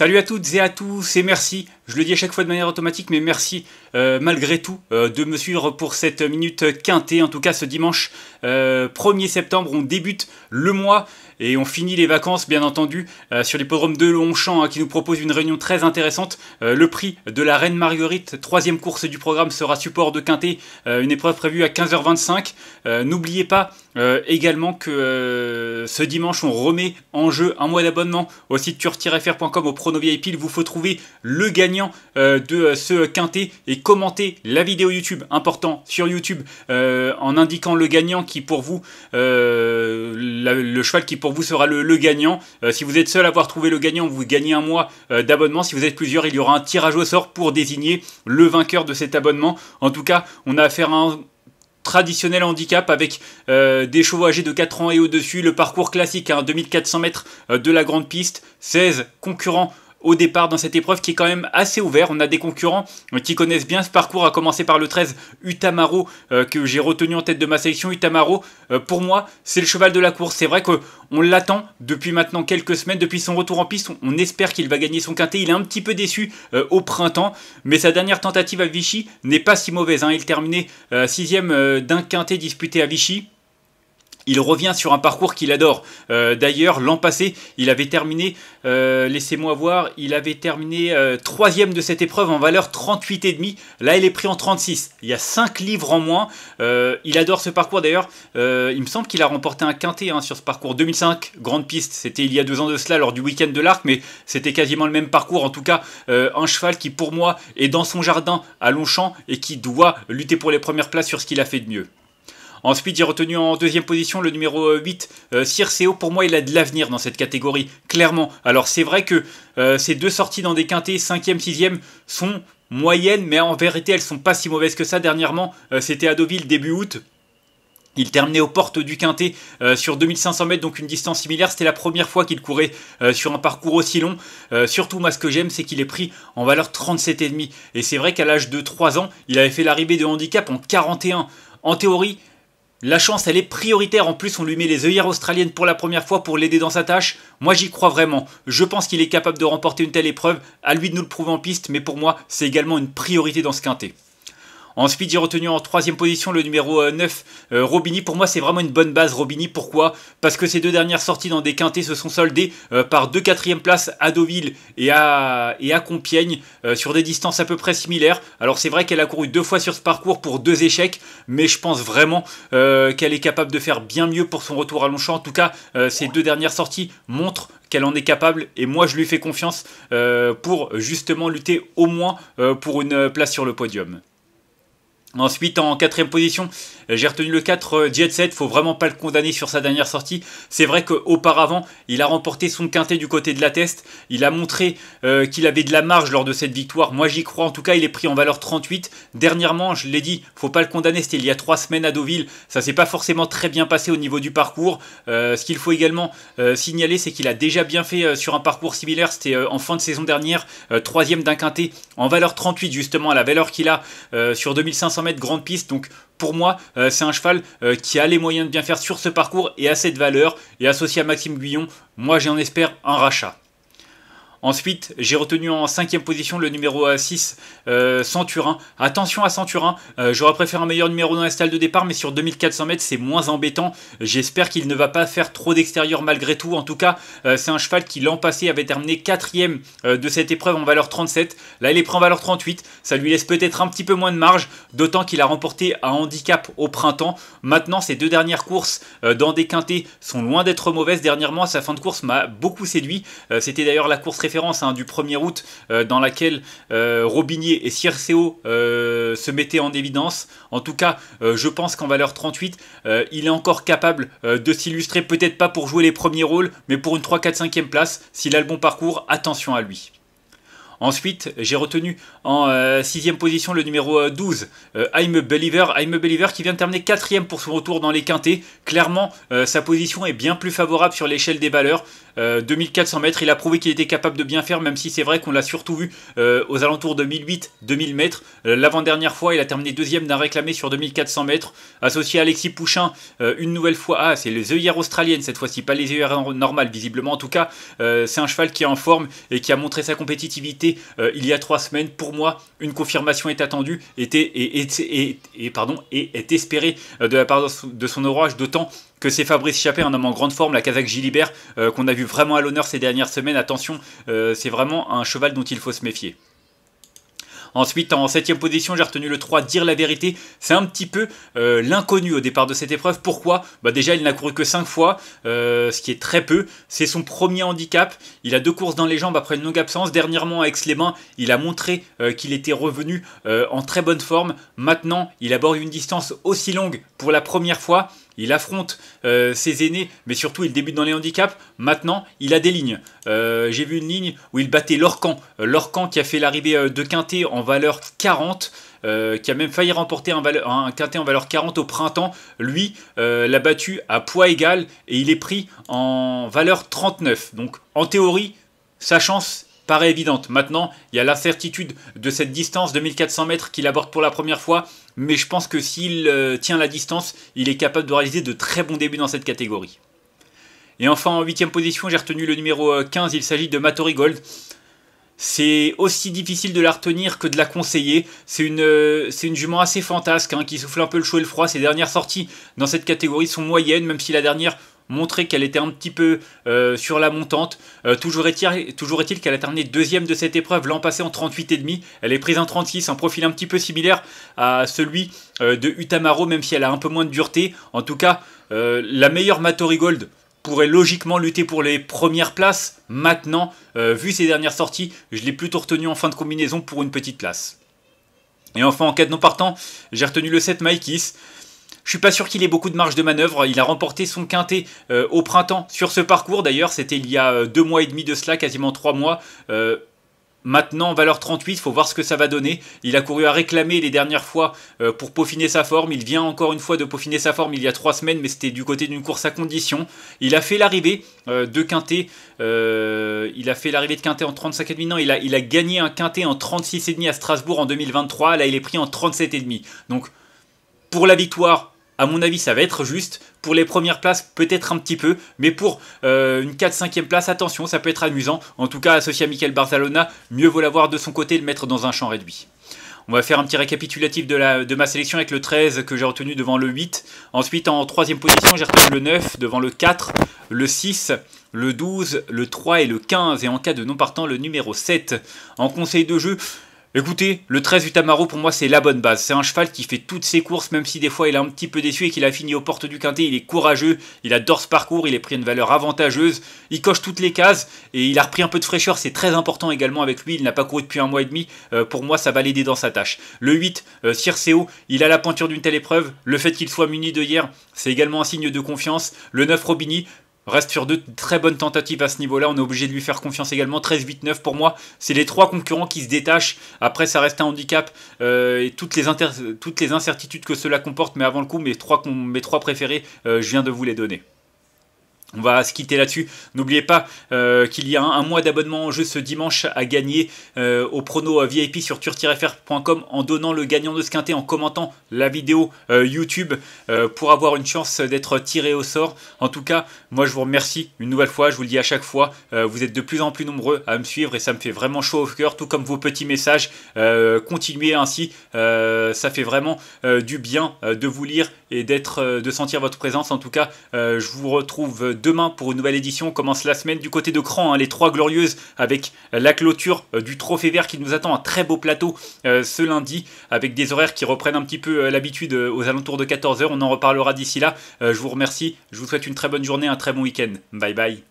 Salut à toutes et à tous et merci, je le dis à chaque fois de manière automatique, mais merci euh, malgré tout euh, de me suivre pour cette minute quintée, en tout cas ce dimanche 1er euh, septembre, on débute le mois et on finit les vacances bien entendu sur l'hippodrome de Longchamp hein, qui nous propose une réunion très intéressante. le prix de la Reine Marguerite, troisième course du programme, sera support de quintée, une épreuve prévue à 15h25. N'oubliez pas euh, également que euh, ce dimanche, on remet en jeu un mois d'abonnement au site tur au prono VIP. Il vous faut trouver le gagnant euh, de ce quintet et commenter la vidéo YouTube, important sur YouTube, en indiquant le gagnant qui pour vous, le cheval qui pour vous sera le, le gagnant. si vous êtes seul à avoir trouvé le gagnant, vous gagnez un mois d'abonnement. Si vous êtes plusieurs, il y aura un tirage au sort pour désigner le vainqueur de cet abonnement. En tout cas, on a affaire à un traditionnel handicap avec euh, des chevaux âgés de 4 ans et au-dessus, le parcours classique à hein, 2400 mètres euh, de la grande piste, 16 concurrents au départ dans cette épreuve qui est quand même assez ouverte, On a des concurrents qui connaissent bien ce parcours, à commencer par le 13 Utamaro euh, que j'ai retenu en tête de ma sélection. Utamaro, euh, pour moi, c'est le cheval de la course. C'est vrai qu'on l'attend depuis maintenant quelques semaines, depuis son retour en piste. On, espère qu'il va gagner son quintet. Il est un petit peu déçu euh, au printemps, mais sa dernière tentative à Vichy n'est pas si mauvaise. Hein. Il terminait 6 sixième d'un quintet disputé à Vichy il revient sur un parcours qu'il adore. Euh, d'ailleurs, l'an passé, il avait terminé, euh, laissez-moi voir, il avait terminé euh, troisième de cette épreuve en valeur 38,5. Là, il est pris en 36. Il y a 5 livres en moins. il adore ce parcours. D'ailleurs, il me semble qu'il a remporté un quintet hein, sur ce parcours 2005, grande piste. C'était il y a deux ans de cela, lors du week-end de l'Arc, mais c'était quasiment le même parcours. En tout cas, un cheval qui, pour moi, est dans son jardin à Longchamp et qui doit lutter pour les premières places sur ce qu'il a fait de mieux. Ensuite, j'ai retenu en deuxième position le numéro 8, euh, euh, Circeo. Pour moi, il a de l'avenir dans cette catégorie, clairement. Alors, c'est vrai que euh, ces deux sorties dans des quintés, 5e, 6e, sont moyennes, mais en vérité, elles ne sont pas si mauvaises que ça. Dernièrement, c'était à Deauville, début août. Il terminait aux portes du quinté sur 2500 mètres, donc une distance similaire. C'était la première fois qu'il courait sur un parcours aussi long. surtout, moi, ce que j'aime, c'est qu'il est pris en valeur 37,5. Et c'est vrai qu'à l'âge de 3 ans, il avait fait l'arrivée de handicap en 41. En théorie, la chance, elle est prioritaire. En plus, on lui met les œillères australiennes pour la première fois pour l'aider dans sa tâche. Moi, j'y crois vraiment. Je pense qu'il est capable de remporter une telle épreuve. À lui de nous le prouver en piste, mais pour moi, c'est également une priorité dans ce quintet. Ensuite, j'ai retenu en troisième position le numéro 9, euh, euh, Robini. Pour moi, c'est vraiment une bonne base, Robini. Pourquoi Parce que ses deux dernières sorties dans des quintés se sont soldées euh, par deux quatrièmes places à Deauville et à, Compiègne sur des distances à peu près similaires. Alors, c'est vrai qu'elle a couru deux fois sur ce parcours pour deux échecs, mais je pense vraiment qu'elle est capable de faire bien mieux pour son retour à Longchamp. En tout cas, ses ces deux dernières sorties montrent qu'elle en est capable et moi je lui fais confiance pour justement lutter au moins pour une place sur le podium. Ensuite, en quatrième position, euh, j'ai retenu le 4 euh, Jet Set. Faut vraiment pas le condamner sur sa dernière sortie. C'est vrai qu'auparavant, il a remporté son quintet du côté de la test. Il a montré euh, qu'il avait de la marge lors de cette victoire. Moi, j'y crois. En tout cas, il est pris en valeur 38. Dernièrement, je l'ai dit, faut pas le condamner. C'était il y a 3 semaines à Deauville. Ça s'est pas forcément très bien passé au niveau du parcours. ce qu'il faut également signaler, c'est qu'il a déjà bien fait sur un parcours similaire. C'était en fin de saison dernière, troisième d'un quintet en valeur 38 justement à la valeur qu'il a sur 2500 mètres grande piste. Donc pour moi, euh, c'est un cheval euh, qui a les moyens de bien faire sur ce parcours et à cette valeur. Et associé à Maxime Guyon, moi j'en espère un rachat. Ensuite, j'ai retenu en 5 cinquième position le numéro 6, euh, Centurin. Attention à Centurin, euh, j'aurais préféré un meilleur numéro dans la stalle de départ, mais sur 2400 mètres, c'est moins embêtant. J'espère qu'il ne va pas faire trop d'extérieur malgré tout. En tout cas, euh, c'est un cheval qui l'an passé avait terminé 4 quatrième de cette épreuve en valeur 37. Là, il est pris en valeur 38. Ça lui laisse peut-être un petit peu moins de marge, d'autant qu'il a remporté un handicap au printemps. Maintenant, ses deux dernières courses dans des quintés sont loin d'être mauvaises. Dernièrement, sa fin de course m'a beaucoup séduit. C'était d'ailleurs la course référence hein, du 1er août euh, dans laquelle euh, Robinier et Circeo euh, se mettaient en évidence. En tout cas, je pense qu'en valeur 38, il est encore capable de s'illustrer, peut-être pas pour jouer les premiers rôles, mais pour une 3-4-5e place. S'il a le bon parcours, attention à lui. Ensuite, j'ai retenu en euh, sixième position le numéro 12, euh, euh, I'm Believer. I'm Believer qui vient de terminer 4ème pour son retour dans les quintés. Clairement, sa position est bien plus favorable sur l'échelle des valeurs. 2400 mètres, il a prouvé qu'il était capable de bien faire, même si c'est vrai qu'on l'a surtout vu aux alentours de 1008-2000 mètres. L'avant-dernière fois, il a terminé deuxième d'un réclamé sur 2400 mètres. Associé à Alexis Pouchin, une nouvelle fois, ah, c'est les œillères australiennes cette fois-ci, pas les œillères normales, visiblement. En tout cas, c'est un cheval qui est en forme et qui a montré sa compétitivité euh, il y a trois semaines, pour moi, une confirmation est attendue était, et, pardon, et est espérée euh, de la part de son orage, d'autant que c'est Fabrice Chappé, un homme en grande forme, la Kazakh Gilibert, euh, qu'on a vu vraiment à l'honneur ces dernières semaines. Attention, c'est vraiment un cheval dont il faut se méfier. Ensuite, en septième position, j'ai retenu le 3, dire la vérité. C'est un petit peu euh, l'inconnu au départ de cette épreuve. Pourquoi bah, Déjà, il n'a couru que 5 fois, euh, ce qui est très peu. C'est son premier handicap. Il a deux courses dans les jambes après une longue absence. Dernièrement, avec les mains, il a montré euh, qu'il était revenu en très bonne forme. Maintenant, il aborde une distance aussi longue pour la première fois il affronte euh, ses aînés, mais surtout il débute dans les handicaps. Maintenant, il a des lignes. Euh, j'ai vu une ligne où il battait Lorcan. Euh, Lorcan qui a fait l'arrivée de Quintet en valeur 40. qui a même failli remporter un, quintet en valeur 40 au printemps. Lui l'a battu à poids égal et il est pris en valeur 39. Donc en théorie, sa chance paraît évidente. Maintenant, il y a l'incertitude de cette distance de 1400 mètres qu'il aborde pour la première fois, mais je pense que s'il euh, tient la distance, il est capable de réaliser de très bons débuts dans cette catégorie. Et enfin, en huitième position, j'ai retenu le numéro 15, euh, il s'agit de Matori Gold. C'est aussi difficile de la retenir que de la conseiller. C'est une, euh, jument assez fantasque hein, qui souffle un peu le chaud et le froid. Ses dernières sorties dans cette catégorie sont moyennes, même si la dernière montrer qu'elle était un petit peu euh, sur la montante. Euh, toujours est-il qu'elle a terminé deuxième de cette épreuve l'an passé en 38,5. Elle est prise en 36, un profil un petit peu similaire à celui euh, de Utamaro, même si elle a un peu moins de dureté. En tout cas, la meilleure Matori Gold pourrait logiquement lutter pour les premières places. Maintenant, vu ses dernières sorties, je l'ai plutôt retenu en fin de combinaison pour une petite place. Et enfin, en cas de non partant, j'ai retenu le 7 Maikis. Je suis pas sûr qu'il ait beaucoup de marge de manœuvre. Il a remporté son quintet euh, au printemps sur ce parcours. D'ailleurs, c'était il y a euh, deux mois et demi de cela, quasiment trois mois. Euh, maintenant, valeur 38, il faut voir ce que ça va donner. Il a couru à réclamer les dernières fois pour peaufiner sa forme. Il vient encore une fois de peaufiner sa forme il y a trois semaines, mais c'était du côté d'une course à condition. Il a fait l'arrivée de Quintet. il a fait l'arrivée de Quintet en 35,5. Non, il a, il a gagné un Quintet en 36,5 à Strasbourg en 2023. Là, il est pris en 37,5. Donc, pour la victoire, à mon avis, ça va être juste. Pour les premières places, peut-être un petit peu. Mais pour euh, une 4-5e place, attention, ça peut être amusant. En tout cas, associé à Michael Barzalona, mieux vaut l'avoir de son côté et le mettre dans un champ réduit. On va faire un petit récapitulatif de, de ma sélection avec le 13 que j'ai retenu devant le 8. Ensuite, en troisième position, j'ai retenu le 9 devant le 4, le 6, le 12, le 3 et le 15. Et en cas de non partant, le numéro 7. En conseil de jeu, Écoutez, le 13 Utamaro pour moi c'est la bonne base. C'est un cheval qui fait toutes ses courses, même si des fois il est un petit peu déçu et qu'il a fini aux portes du quintet. Il est courageux, il adore ce parcours, il a pris une valeur avantageuse, il coche toutes les cases et il a repris un peu de fraîcheur. C'est très important également avec lui. Il n'a pas couru depuis un mois et demi. Euh, pour moi, ça va l'aider dans sa tâche. Le 8, euh, Circeo, il a la pointure d'une telle épreuve. Le fait qu'il soit muni de hier, c'est également un signe de confiance. Le 9, Robini, Reste sur deux, très bonnes tentatives à ce niveau-là. On est obligé de lui faire confiance également. 13-8-9 pour moi. C'est les trois concurrents qui se détachent. Après, ça reste un handicap euh, et toutes les, toutes les incertitudes que cela comporte. Mais avant le coup, mes trois, trois préférés, euh, je viens de vous les donner. On va se quitter là-dessus. N'oubliez pas euh, qu'il y a un, mois d'abonnement en jeu ce dimanche à gagner euh, au prono euh, VIP sur tur en donnant le gagnant de ce quintet, en commentant la vidéo YouTube pour avoir une chance d'être tiré au sort. En tout cas, moi je vous remercie une nouvelle fois. Je vous le dis à chaque fois, vous êtes de plus en plus nombreux à me suivre et ça me fait vraiment chaud au cœur, tout comme vos petits messages. continuez ainsi, ça fait vraiment du bien de vous lire et d'être, de sentir votre présence. En tout cas, je vous retrouve demain pour une nouvelle édition. On commence la semaine du côté de Cran, hein, les trois glorieuses, avec euh, la clôture euh, du Trophée Vert qui nous attend. Un très beau plateau euh, ce lundi, avec des horaires qui reprennent un petit peu l'habitude aux alentours de 14h. On en reparlera d'ici là. je vous remercie. Je vous souhaite une très bonne journée, un très bon week-end. Bye bye.